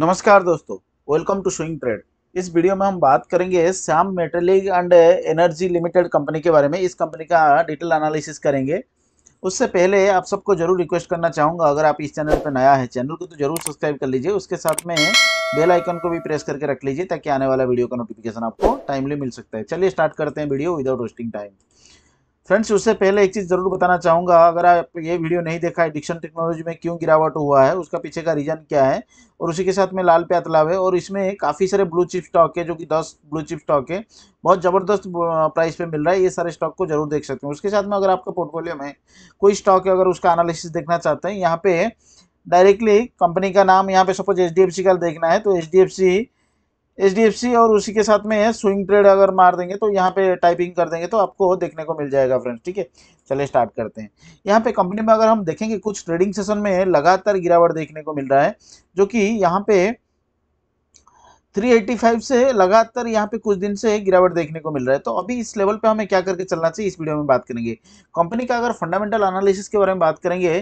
नमस्कार दोस्तों welcome to swing trade इस वीडियो में हम बात करेंगे Shyam metallic and energy limited company के बारे में इस कंपनी का डिटेल एनालिसिस करेंगे उससे पहले आप सबको जरूर रिक्वेस्ट करना चाहूँगा अगर आप इस चैनल पर नया है चैनल को तो जरूर सब्सक्राइब कर लीजिए उसके साथ में बेल आइकन को भी प्रेस करके रख लीजिए ताकि आने वाला वीडियो का नोटिफिकेशन आपको टाइमली मिल सकता है चलिए स्टार्ट करते हैं video without wasting time friends उससे पहले एक चीज़ ज़रूर बताना चाहूँगा अगर आप ये वीडियो नहीं देखा है डिक्शन टेक्नोलॉजी में क्यों गिरावट हुआ है उसका पीछे का रीज़न क्या है और उसी के साथ में लाल प्या तालाब है और इसमें काफ़ी सारे ब्लू चिप स्टॉक है जो कि दस ब्लू चिप स्टॉक है बहुत ज़बरदस्त प्राइस पे मिल रहा है ये सारे स्टॉक को जरूर देख सकते हैं उसके साथ में अगर आपका पोर्टफोलियो में कोई स्टॉक है अगर उसका एनालिसिस देखना चाहते हैं यहाँ पे डायरेक्टली कंपनी का नाम यहाँ पे सपोज एच का देखना है तो एच एच और उसी के साथ में स्विंग ट्रेड अगर मार देंगे तो यहाँ पे टाइपिंग कर देंगे तो आपको देखने को मिल जाएगा फ्रेंड्स ठीक है चले स्टार्ट करते हैं यहाँ पे कंपनी में अगर हम देखेंगे कुछ ट्रेडिंग सेशन में लगातार गिरावट देखने को मिल रहा है जो कि यहाँ पे 385 से लगातार यहाँ पे कुछ दिन से गिरावट देखने को मिल रहा है तो अभी इस लेवल पे हमें क्या करके चलना चाहिए इस वीडियो में बात करेंगे कंपनी का अगर फंडामेंटल एनालिसिस के बारे में बात करेंगे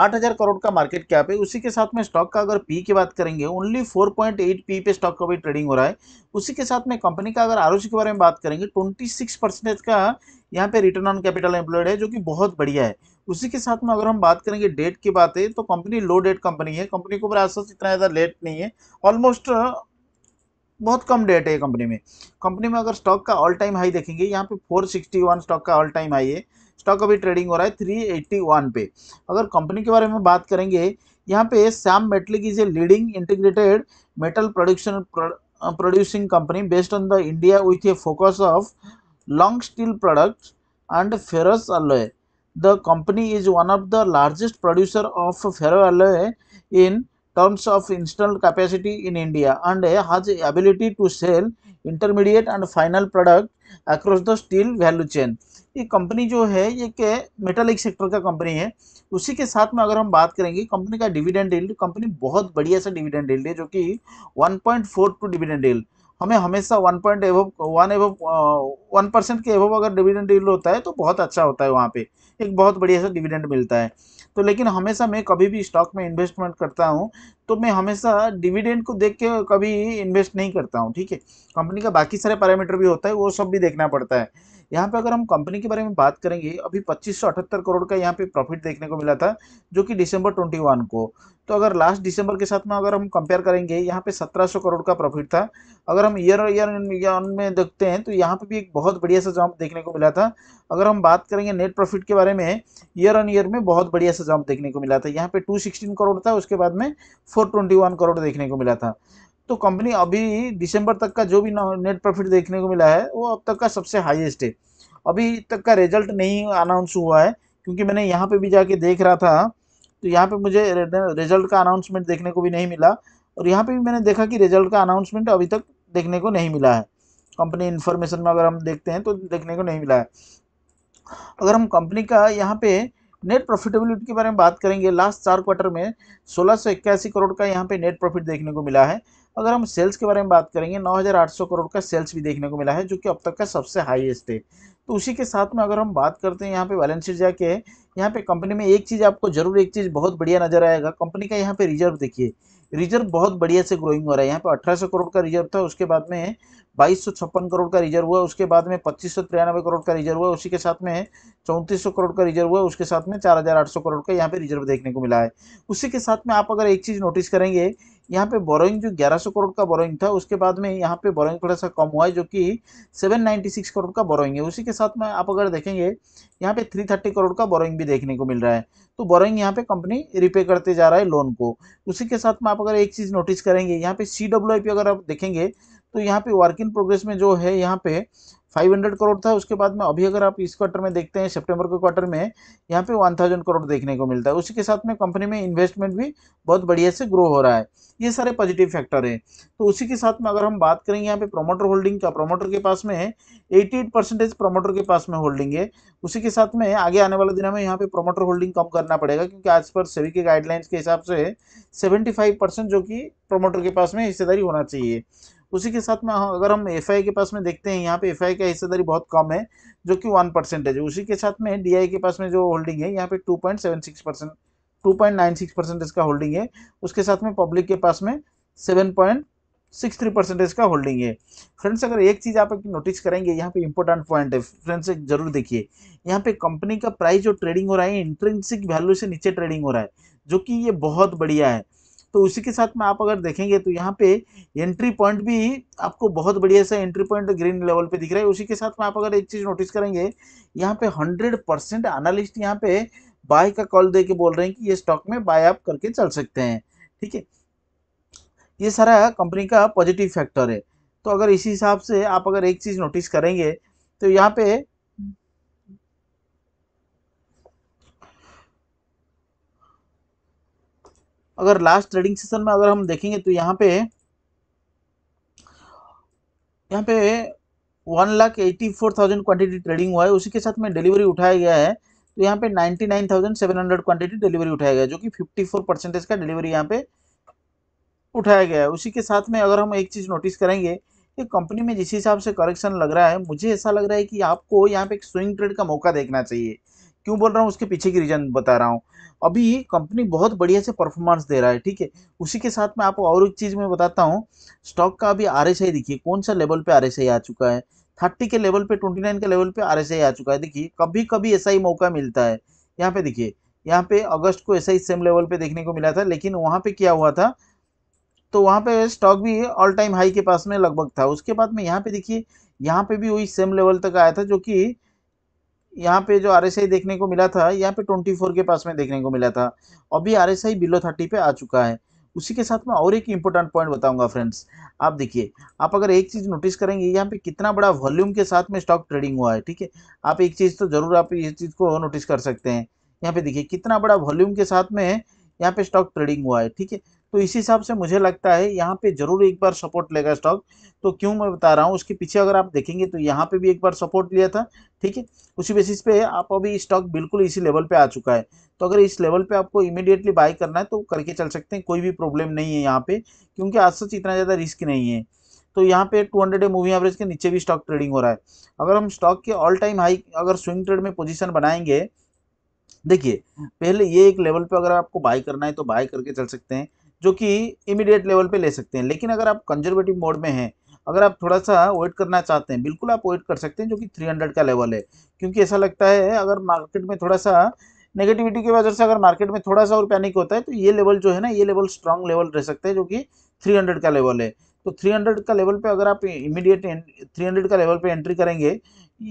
8000 करोड़ का मार्केट कैप है उसी के साथ में स्टॉक का अगर पी की बात करेंगे ओनली 4.8 पी पे स्टॉक का भी ट्रेडिंग हो रहा है उसी के साथ में कंपनी का अगर आर के बारे में बात करेंगे ट्वेंटी का यहाँ पे रिटर्न ऑन कैपिटल एम्प्लॉयड है जो कि बहुत बढ़िया है उसी के साथ में अगर हम बात करेंगे डेट की बात तो है तो कंपनी लो डेट कंपनी है कंपनी के ऊपर आज इतना ज़्यादा लेट नहीं है ऑलमोस्ट बहुत कम डेट है कंपनी में कंपनी में अगर स्टॉक का ऑल टाइम हाई देखेंगे यहाँ पे 461 स्टॉक का ऑल टाइम हाई है स्टॉक अभी ट्रेडिंग हो रहा है 381 पे अगर कंपनी के बारे में बात करेंगे यहाँ पे Shyam metallic is a leading integrated metal production producing company based on the India with a focus of steel product and ferrous alloy the company is one of the largest producer of ferro alloy in terms of installed capacity in India and has ability to sell intermediate and final product across the steel value chain ये कंपनी जो है ये के metallic sector का company है उसी के साथ में अगर हम बात करेंगे कंपनी का डिविडेंड डील कंपनी बहुत बढ़िया सा डिविडेंड डील है जो कि 1.42 डिविडेंड डील हमें हमेशा one point above one above one percent के एवब अगर डिविडेंड डील होता है तो बहुत अच्छा होता है वहाँ पे एक बहुत बढ़िया सा डिविडेंड मिलता है तो लेकिन हमेशा मैं कभी भी स्टॉक में इन्वेस्टमेंट करता हूँ तो मैं हमेशा डिविडेंड को देख के कभी इन्वेस्ट नहीं करता हूँ ठीक है कंपनी का बाकी सारे पैरामीटर भी होता है वो सब भी देखना पड़ता है यहाँ पे अगर हम कंपनी के बारे में बात करेंगे अभी पच्चीस करोड़ का यहाँ पे प्रॉफिट देखने को मिला था जो कि दिसंबर 21 को तो अगर लास्ट दिसंबर के साथ में अगर हम कंपेयर करेंगे यहाँ पे 1700 करोड़ का प्रॉफिट था अगर हम ईयर ईयर ऑन में देखते हैं तो यहाँ पे भी एक बहुत बढ़िया सा जॉम्प देखने को मिला था अगर हम बात करेंगे नेट प्रॉफिट के बारे में ईयर ऑन ईयर में बहुत बढ़िया सा जॉम्प देखने को मिला था यहाँ पे सिक्सटीन करोड़ था उसके बाद में वन करोड़ देखने को मिला था तो कंपनी अभी दिसंबर तक का जो भी नेट प्रॉफिट देखने को मिला है वो अब तक का सबसे हाईएस्ट है अभी तक का रिजल्ट नहीं अनाउंस हुआ है क्योंकि मैंने यहाँ पे भी जाके देख रहा था तो यहाँ पे मुझे रिजल्ट का अनाउंसमेंट देखने को भी नहीं मिला और यहाँ पे भी मैंने देखा कि रिजल्ट का अनाउंसमेंट अभी तक देखने को नहीं मिला है कंपनी इन्फॉर्मेशन में अगर हम देखते हैं तो देखने को नहीं मिला है अगर हम कंपनी का यहाँ पे नेट प्रॉफिटेबिलिटी के बारे में बात करेंगे लास्ट चार क्वार्टर में सोलह करोड़ का यहाँ पे नेट प्रॉफिट देखने को मिला है अगर हम सेल्स के बारे में बात करेंगे 9,800 करोड़ का सेल्स भी देखने को मिला है जो कि अब तक का सबसे हाईएस्ट है तो उसी के साथ में अगर हम बात करते हैं यहाँ पे बैलेंस शीट जाके यहाँ पे कंपनी में एक चीज़ आपको जरूर एक चीज़ बहुत बढ़िया नजर आएगा कंपनी का यहाँ पे रिजर्व देखिए रिजर्व बहुत बढ़िया से ग्रोइंग हो रहा है यहाँ पर अठारह करोड़ का रिजर्व था उसके बाद में बाईस करोड़ का रिजर्व हुआ उसके बाद में पच्चीस करोड़ का रिजर्व हुआ उसी के साथ में चौंतीस करोड़ का रिजर्व हुआ उसके साथ में चार करोड़ का यहाँ पे रिजर्व देखने को मिला है उसी के साथ में आप अगर एक चीज़ नोटिस करेंगे यहाँ पे बोरोइंग जो 1100 करोड़ का बोरोइंग था उसके बाद में यहाँ पे बोरोइंग थोड़ा सा कम हुआ है जो कि 796 करोड़ का बोरोइंग है उसी के साथ में आप अगर देखेंगे यहाँ पे 330 करोड़ का बोरोइंग भी देखने को मिल रहा है तो बोरोइंग यहाँ पे कंपनी रिपे करते जा रहा है लोन को उसी के साथ में आप अगर एक चीज़ नोटिस करेंगे यहाँ पे सी अगर आप देखेंगे तो यहाँ पे वर्क इन प्रोग्रेस में जो है यहाँ पे 500 करोड़ था उसके बाद में अभी अगर आप इस क्वार्टर में देखते हैं सितंबर के क्वार्टर में यहाँ पे 1000 करोड़ देखने को मिलता है उसी के साथ में कंपनी में इन्वेस्टमेंट भी बहुत बढ़िया से ग्रो हो रहा है ये सारे पॉजिटिव फैक्टर है तो उसी के साथ में अगर हम बात करेंगे यहाँ पे प्रोमोटर होल्डिंग का प्रोमोटर के पास में एटी एट परसेंटेज प्रोमोटर के पास में होल्डिंग है उसी के साथ में आगे आने वाले दिनों में यहाँ पे प्रोमोटर होल्डिंग कम करना पड़ेगा क्योंकि आज पर सभी के गाइडलाइंस के हिसाब से सेवेंटी फाइव परसेंट जो कि प्रोमोटर के पास में हिस्सेदारी होना चाहिए उसी के साथ में हाँ, अगर हम एफ के पास में देखते हैं यहाँ पे एफ का हिस्सेदारी बहुत कम है जो कि वन परसेंटेज है उसी के साथ में डी के पास में जो होल्डिंग है यहाँ पे two point seven six percent two point nine six percentage का होल्डिंग है उसके साथ में पब्लिक के पास में seven point six three percentage का होल्डिंग है फ्रेंड्स अगर एक चीज़ आप नोटिस करेंगे यहाँ पे इंपॉर्टेंट पॉइंट है फ्रेंड्स एक जरूर देखिए यहाँ पे कंपनी का प्राइस जो ट्रेडिंग हो रहा है इंट्रेंसिक वैल्यू से नीचे ट्रेडिंग हो रहा है जो कि ये बहुत बढ़िया है तो उसी के साथ में आप अगर देखेंगे तो यहाँ पे एंट्री पॉइंट भी आपको बहुत बढ़िया सा एंट्री पॉइंट ग्रीन लेवल पे दिख रहा है उसी के साथ में आप अगर एक चीज़ नोटिस करेंगे यहाँ पे हंड्रेड परसेंट एनालिस्ट यहाँ पे बाय का कॉल दे के बोल रहे हैं कि ये स्टॉक में बाय आप करके चल सकते हैं ठीक है ये सारा कंपनी का पॉजिटिव फैक्टर है तो अगर इसी हिसाब से आप अगर एक चीज़ नोटिस करेंगे तो यहाँ पे अगर लास्ट ट्रेडिंग सेशन में अगर हम देखेंगे तो यहाँ पे यहाँ पे one lakh eighty four thousand quantity trading हुआ है उसी के साथ में डिलीवरी उठाया गया है तो यहाँ पे ninety nine thousand seven hundred quantity delivery उठाया गया जो कि फिफ्टी फोर परसेंटेज का डिलीवरी यहाँ पे उठाया गया है उसी के साथ में अगर हम एक चीज़ नोटिस करेंगे कि कंपनी में जिस हिसाब से करेक्शन लग रहा है मुझे ऐसा लग रहा है कि आपको यहाँ पे एक स्विंग ट्रेड का मौका देखना चाहिए क्यों बोल रहा हूँ उसके पीछे की रीज़न बता रहा हूँ अभी कंपनी बहुत बढ़िया से परफॉर्मेंस दे रहा है ठीक है उसी के साथ में आपको और एक चीज़ में बताता हूँ स्टॉक का अभी आर देखिए कौन सा लेवल पे आर आ चुका है थर्टी के लेवल पे ट्वेंटी नाइन के लेवल पे आर आ चुका है देखिए कभी कभी ऐसा ही मौका मिलता है यहाँ पे देखिए यहाँ पे अगस्त को ऐसा ही सेम लेवल पे देखने को मिला था लेकिन वहाँ पे क्या हुआ था तो वहाँ पे स्टॉक भी ऑल टाइम हाई के पास में लगभग था उसके बाद में यहाँ पे देखिए यहाँ पे भी वही सेम लेवल तक आया था जो कि यहाँ पे जो आर देखने को मिला था यहाँ पे 24 के पास में देखने को मिला था अभी आर एस बिलो थर्टी पे आ चुका है उसी के साथ में और एक इम्पोर्टेंट पॉइंट बताऊंगा फ्रेंड्स आप देखिए आप अगर एक चीज़ नोटिस करेंगे यहाँ पे कितना बड़ा वॉल्यूम के साथ में स्टॉक ट्रेडिंग हुआ है ठीक है आप एक चीज़ तो ज़रूर आप इस चीज़ को नोटिस कर सकते हैं यहाँ पे देखिए कितना बड़ा वॉल्यूम के साथ में यहाँ पे स्टॉक ट्रेडिंग हुआ है ठीक है तो इस हिसाब से मुझे लगता है यहाँ पे जरूर एक बार सपोर्ट लेगा स्टॉक तो क्यों मैं बता रहा हूँ उसके पीछे अगर आप देखेंगे तो यहाँ पे भी एक बार सपोर्ट लिया था ठीक है उसी बेसिस पे आप अभी स्टॉक बिल्कुल इसी लेवल पे आ चुका है तो अगर इस लेवल पे आपको इमिडिएटली बाई करना है तो करके चल सकते हैं कोई भी प्रॉब्लम नहीं है यहाँ पे क्योंकि आज सच इतना ज़्यादा रिस्क नहीं है तो यहाँ पे 200 हंड्रेड मूविंग एवरेज के नीचे भी स्टॉक ट्रेडिंग हो रहा है अगर हम स्टॉक के ऑल टाइम हाई अगर स्विंग ट्रेड में पोजीशन बनाएंगे देखिए पहले ये एक लेवल पे अगर आपको बाय करना है तो बाय करके चल सकते हैं जो कि इमीडिएट लेवल पे ले सकते हैं लेकिन अगर आप कंजर्वेटिव मोड में हैं अगर आप थोड़ा सा वेट करना चाहते हैं बिल्कुल आप वेट कर सकते हैं जो कि 300 का लेवल है क्योंकि ऐसा लगता है अगर मार्केट में थोड़ा सा नेगेटिविटी की वजह से अगर मार्केट में थोड़ा सा और पैनिक होता है तो ये लेवल जो है ना ये लेवल स्ट्रांग लेवल रह सकते हैं जो कि थ्री का लेवल है तो थ्री का लेवल पर अगर आप इमीडिएट थ्री का लेवल पर एंट्री करेंगे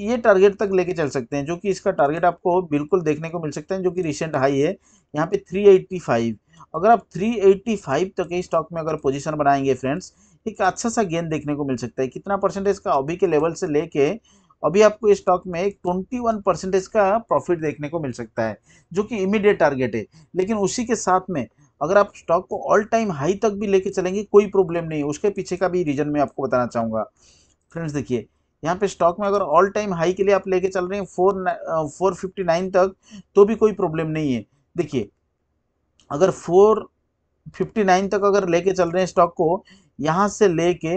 ये टारगेट तक लेके चल सकते हैं जो कि इसका टारगेट आपको बिल्कुल देखने को मिल सकता है जो कि रिसेंट हाई है यहाँ पे 385 अगर आप 385 तक के स्टॉक में अगर पोजीशन बनाएंगे फ्रेंड्स एक अच्छा सा गेन देखने को मिल सकता है कितना परसेंटेज का अभी के लेवल से लेके अभी आपको इस स्टॉक में एक ट्वेंटी वन परसेंटेज का प्रॉफिट देखने को मिल सकता है जो कि इमीडिएट टारगेट है लेकिन उसी के साथ में अगर आप स्टॉक को ऑल टाइम हाई तक भी लेके चलेंगे कोई प्रॉब्लम नहीं उसके पीछे का भी रीजन मैं आपको बताना चाहूँगा फ्रेंड्स देखिए यहाँ पे स्टॉक में अगर ऑल टाइम हाई के लिए आप लेके चल रहे हैं फोर फोर फिफ्टी नाइन तक तो भी कोई प्रॉब्लम नहीं है देखिए अगर फोर फिफ्टी नाइन तक अगर लेके चल रहे हैं स्टॉक को यहाँ से लेके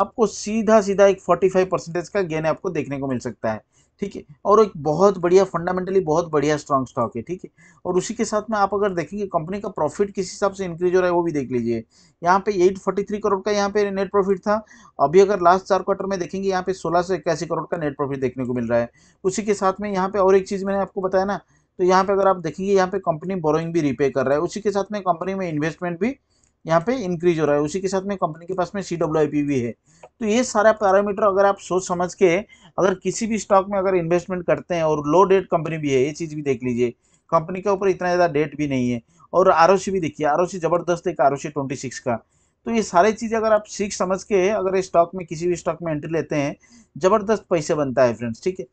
आपको सीधा सीधा एक फोर्टी फाइव परसेंटेज का गेन आपको देखने को मिल सकता है ठीक है और एक बहुत बढ़िया फंडामेंटली बहुत बढ़िया स्ट्रॉन्ग स्टॉक है ठीक है और उसी के साथ में आप अगर देखेंगे कंपनी का प्रॉफिट किस हिसाब से इंक्रीज हो रहा है वो भी देख लीजिए यहाँ पे 843 करोड़ का यहाँ पे नेट प्रॉफिट था अभी अगर लास्ट चार क्वार्टर में देखेंगे यहाँ पे सोलह सौ इक्यासी करोड़ का नेट प्रॉफिट देखने को मिल रहा है उसी के साथ में यहाँ पे और एक चीज़ मैंने आपको बताया ना तो यहाँ पे अगर आप देखेंगे यहाँ पे कंपनी बोरोइंग भी रिपे कर रहा है उसी के साथ में कंपनी में इन्वेस्टमेंट भी यहाँ पे इंक्रीज हो रहा है उसी के साथ में कंपनी के पास में सी डब्ल्यू भी है तो ये सारा पैरामीटर अगर आप सोच समझ के अगर किसी भी स्टॉक में अगर इन्वेस्टमेंट करते हैं और लो डेट कंपनी भी है ये चीज़ भी देख लीजिए कंपनी के ऊपर इतना ज़्यादा डेट भी नहीं है और आर भी देखिए आर ज़बरदस्त है आर ओ का तो ये सारी चीज़ें अगर आप सीख समझ के अगर स्टॉक में किसी भी स्टॉक में एंट्री लेते हैं ज़बरदस्त पैसे बनता है फ्रेंड्स ठीक है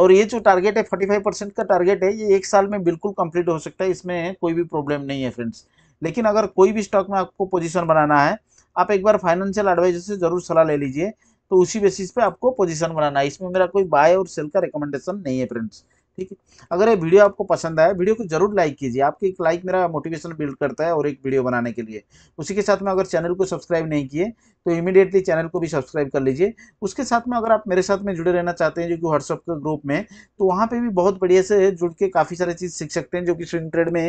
और ये जो टारगेट है फोर्टी फाइव परसेंट का टारगेट है ये एक साल में बिल्कुल कंप्लीट हो सकता है इसमें कोई भी प्रॉब्लम नहीं है फ्रेंड्स लेकिन अगर कोई भी स्टॉक में आपको पोजीशन बनाना है आप एक बार फाइनेंशियल एडवाइजर से ज़रूर सलाह ले लीजिए तो उसी बेसिस पे आपको पोजीशन बनाना है इसमें मेरा कोई बाय और सेल का रिकमेंडेशन नहीं है फ्रेंड्स ठीक है अगर ये वीडियो आपको पसंद आया वीडियो को जरूर लाइक कीजिए आपकी एक लाइक मेरा मोटिवेशन बिल्ड करता है और एक वीडियो बनाने के लिए उसी के साथ में अगर चैनल को सब्सक्राइब नहीं किए तो इमीडिएटली चैनल को भी सब्सक्राइब कर लीजिए उसके साथ में अगर आप मेरे साथ में जुड़े रहना चाहते हैं जो कि व्हाट्सअप के ग्रुप में तो वहाँ पर भी बहुत बढ़िया से जुड़ के काफ़ी सारी चीज़ सीख सकते हैं जो कि स्विंग ट्रेड में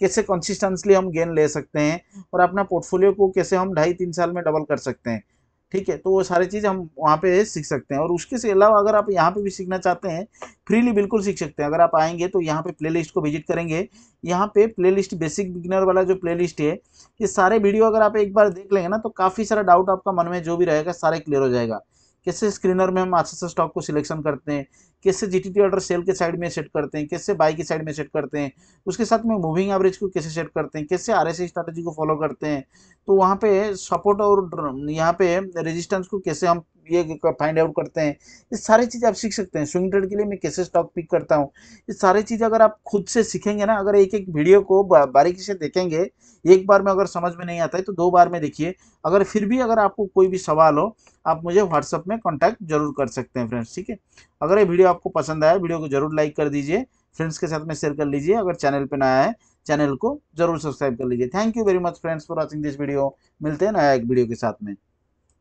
कैसे कंसिस्टेंसली हम गेन ले सकते हैं और अपना पोर्टफोलियो को कैसे हम ढाई तीन साल में डबल कर सकते हैं ठीक है तो वो सारी चीज़ हम वहाँ पे सीख सकते हैं और उसके से अलावा अगर आप यहाँ पे भी सीखना चाहते हैं फ्रीली बिल्कुल सीख सकते हैं अगर आप आएंगे तो यहाँ पे प्लेलिस्ट को विजिट करेंगे यहाँ पे प्लेलिस्ट बेसिक बिगिनर वाला जो प्लेलिस्ट है ये सारे वीडियो अगर आप एक बार देख लेंगे ना तो काफ़ी सारा डाउट आपका मन में जो भी रहेगा सारे क्लियर हो जाएगा कैसे स्क्रीनर में हम अच्छा से स्टॉक को सिलेक्शन करते हैं कैसे जी टी ऑर्डर सेल के साइड में सेट करते हैं कैसे बाई की साइड में सेट करते हैं उसके साथ में मूविंग एवरेज को कैसे सेट करते हैं कैसे आर एस स्ट्रेटेजी को फॉलो करते हैं तो वहाँ पे सपोर्ट और यहाँ पे रेजिस्टेंस को कैसे हम ये फाइंड आउट करते हैं ये सारी चीज़ आप सीख सकते हैं स्विंग ट्रेड के लिए मैं कैसे स्टॉक पिक करता हूँ ये सारी चीज़ अगर आप खुद से सीखेंगे ना अगर एक एक वीडियो को बारीकी से देखेंगे एक बार में अगर समझ में नहीं आता है तो दो बार में देखिए अगर फिर भी अगर आपको कोई भी सवाल हो आप मुझे व्हाट्सअप में कॉन्टैक्ट जरूर कर सकते हैं फ्रेंड्स ठीक है अगर ये वीडियो आपको पसंद आया वीडियो को जरूर लाइक कर दीजिए फ्रेंड्स के साथ में शेयर कर लीजिए अगर चैनल पर नया है चैनल को जरूर सब्सक्राइब कर लीजिए thank you very much friends for watching this video मिलते हैं नया एक वीडियो के साथ में